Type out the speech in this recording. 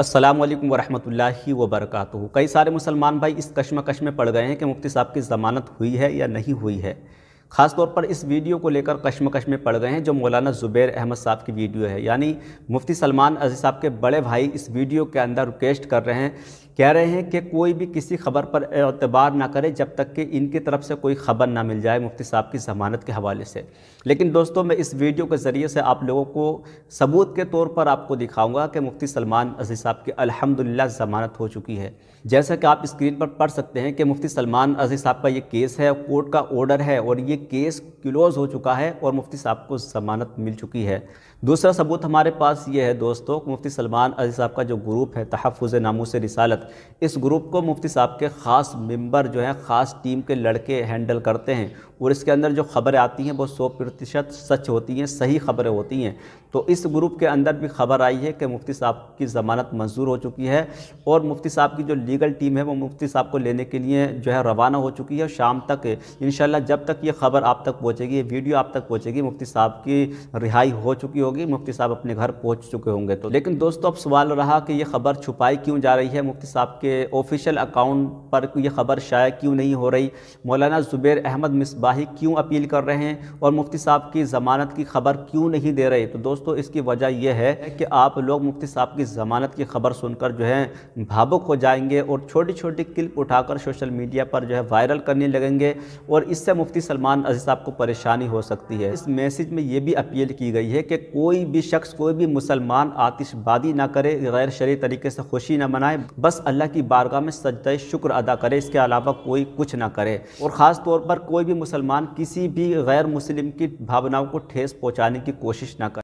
अस्सलाम वालेकुम वरहमतुल्लाहि वबरकatuह कई सारे मुसलमान भाई इस कश्मकश में पड़ गए हैं कि मुफ्ती साहब की ज़मानत हुई है या नहीं हुई है ख़ास तौर पर इस वीडियो को लेकर कश्मकश में पड़ गए हैं जो मौलाना ज़ुबैर अहमद साहब की वीडियो है यानी मुफ्ती सलमान अजीज़ साहब के बड़े भाई इस वीडियो के अंदर रिक्वेस्ट कर रहे हैं कह रहे हैं कि कोई भी किसी खबर पर एतबार ना करे जब तक कि इनकी तरफ से कोई ख़बर ना मिल जाए मुफ्ती साहब की ज़मानत के हवाले से लेकिन दोस्तों मैं इस वीडियो के ज़रिए से आप लोगों को सबूत के तौर पर आपको दिखाऊंगा कि मुफ्ती सलमान अजीज़ साहब की अल्हम्दुलिल्लाह ज़मानत हो चुकी है जैसा कि आप स्क्रीन पर पढ़ सकते हैं कि मुफ्ती सलमान अजीज़ साहब का ये केस है कोर्ट का ऑर्डर है और ये केस क्लोज़ हो चुका है और मुफ्ती साहब को ज़मानत मिल चुकी है दूसरा सबूत हमारे पास ये है दोस्तों मुफ्ती सलमान अजीज़ साहब का जो ग्रुप है तहफ़ नामों से रिसालत इस ग्रुप को मुफ्ती साहब के ख़ास मेंबर जो हैं ख़ास टीम के लड़के हैंडल करते हैं और इसके अंदर जो खबरें आती हैं वो सौ प्रतिशत सच होती हैं सही खबरें होती हैं तो इस ग्रुप के अंदर भी खबर आई है कि मुफ्ती साहब की ज़मानत मंजूर हो चुकी है और मुफ्ती साहब की जो लीगल टीम है वो मुफ्ती साहब को लेने के लिए जो है रवाना हो चुकी है शाम तक इन जब तक ये खबर आप तक पहुँचेगी ये वीडियो आप तक पहुँचेगी मुफ्ती साहब की रिहाई हो चुकी होगी मुफ्ती साहब अपने घर पहुँच चुके होंगे तो लेकिन दोस्तों अब सवाल रहा कि यह खबर छुपाई क्यों जा रही है मुफ्ती साहब के ऑफिशियल अकाउंट पर यह ख़बर शाया क्यों नहीं हो रही मौलाना ज़ुबैर अहमद मिसबाही क्यों अपील कर रहे हैं और मुफ्ती साहब की ज़मानत की खबर क्यों नहीं दे रहे तो दोस्तों इसकी वजह यह है कि आप लोग मुफ्ती साहब की ज़मानत की खबर सुनकर जो है भावुक हो जाएंगे और छोटी छोटी क्लिप उठाकर सोशल मीडिया पर जो है वायरल करने लगेंगे और इससे मुफ्ती सलमान अजीज साहब को परेशानी हो सकती है इस मैसेज में ये भी अपील की गई है कि कोई भी शख्स कोई भी मुसलमान आतिशबाजी ना करे गैर शरी तरीके से खुशी ना मनाए बस अल्लाह की बारगाह में सजद शुक्र अदा करे इसके अलावा कोई कुछ ना करे और ख़ास तौर पर कोई भी मुसलमान किसी भी गैर मुस्लिम की भावनाओं को ठेस पहुँचाने की कोशिश ना करे